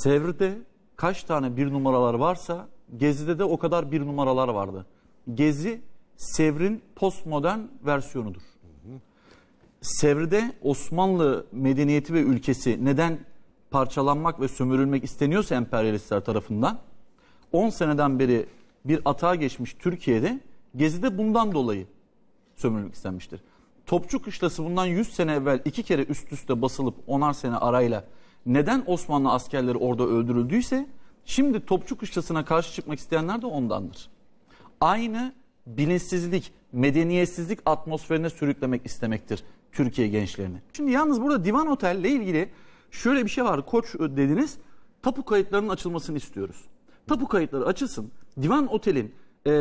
Sevr'de kaç tane bir numaralar varsa Gezi'de de o kadar bir numaralar vardı. Gezi Sevr'in postmodern versiyonudur. Sevr'de Osmanlı medeniyeti ve ülkesi neden parçalanmak ve sömürülmek isteniyorsa emperyalistler tarafından 10 seneden beri bir atağa geçmiş Türkiye'de Gezi'de bundan dolayı sömürülmek istenmiştir. Topçu Kışlası bundan 100 sene evvel iki kere üst üste basılıp onar sene arayla neden Osmanlı askerleri orada öldürüldüyse şimdi Topçu Kışlası'na karşı çıkmak isteyenler de ondandır. Aynı bilinçsizlik, medeniyetsizlik atmosferine sürüklemek istemektir Türkiye gençlerini. Şimdi yalnız burada Divan Otel ile ilgili şöyle bir şey var. Koç e, dediniz, tapu kayıtlarının açılmasını istiyoruz. Tapu kayıtları açılsın. Divan Otel'in e,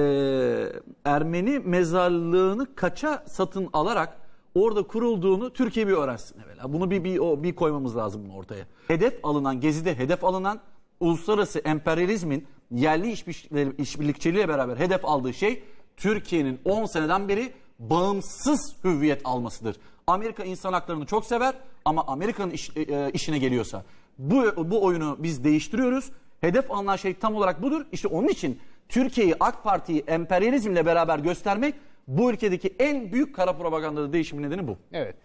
Ermeni mezarlığını kaça satın alarak orada kurulduğunu Türkiye bir öğrensin evvela. Bunu bir, bir, o, bir koymamız lazım bunu ortaya. Hedef alınan, gezide hedef alınan uluslararası emperyalizmin yerli işbirlikçiliğiyle beraber hedef aldığı şey Türkiye'nin 10 seneden beri bağımsız hüviyet almasıdır. Amerika insan haklarını çok sever ama Amerika'nın iş, e, e, işine geliyorsa bu, bu oyunu biz değiştiriyoruz. Hedef alınan şey tam olarak budur. İşte onun için Türkiye'yi AK Parti'yi emperyalizmle beraber göstermek bu ülkedeki en büyük kara propaganda değişimi nedeni bu. Evet.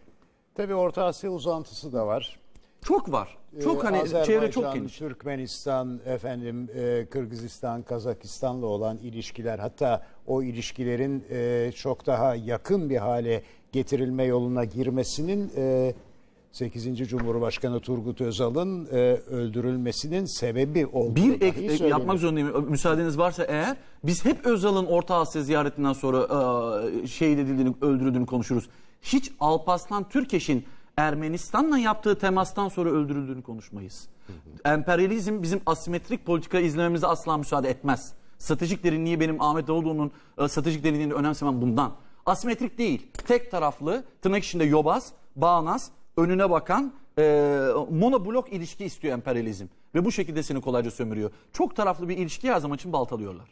Tabii Orta Asya uzantısı da var. Çok var. Ee, çok ee, hani Azerbaycan, çevre çok geniş. Türkmenistan, efendim e, Kırgızistan, Kazakistan'la olan ilişkiler hatta o ilişkilerin e, çok daha yakın bir hale getirilme yoluna girmesinin e, 8. Cumhurbaşkanı Turgut Özal'ın e, öldürülmesinin sebebi oldu. Bir ek, ek yapmak zorundayım. Müsaadeniz varsa eğer biz hep Özal'ın Orta Asya ziyaretinden sonra e, şehit edildiğini, öldürüldüğünü konuşuruz. Hiç Alpaslan Türkeş'in Ermenistan'la yaptığı temastan sonra öldürüldüğünü konuşmayız. Emperyalizm bizim asimetrik politika izlememize asla müsaade etmez. Stratejik derinliği benim Ahmet Davutoğlu'nun e, stratejik derinliğini önemsemem bundan. Asimetrik değil. Tek taraflı, tırnak içinde yobaz, bağnaz önüne bakan e, monoblok ilişki istiyor emperyalizm. Ve bu şekilde seni kolayca sömürüyor. Çok taraflı bir ilişki her zaman için baltalıyorlar.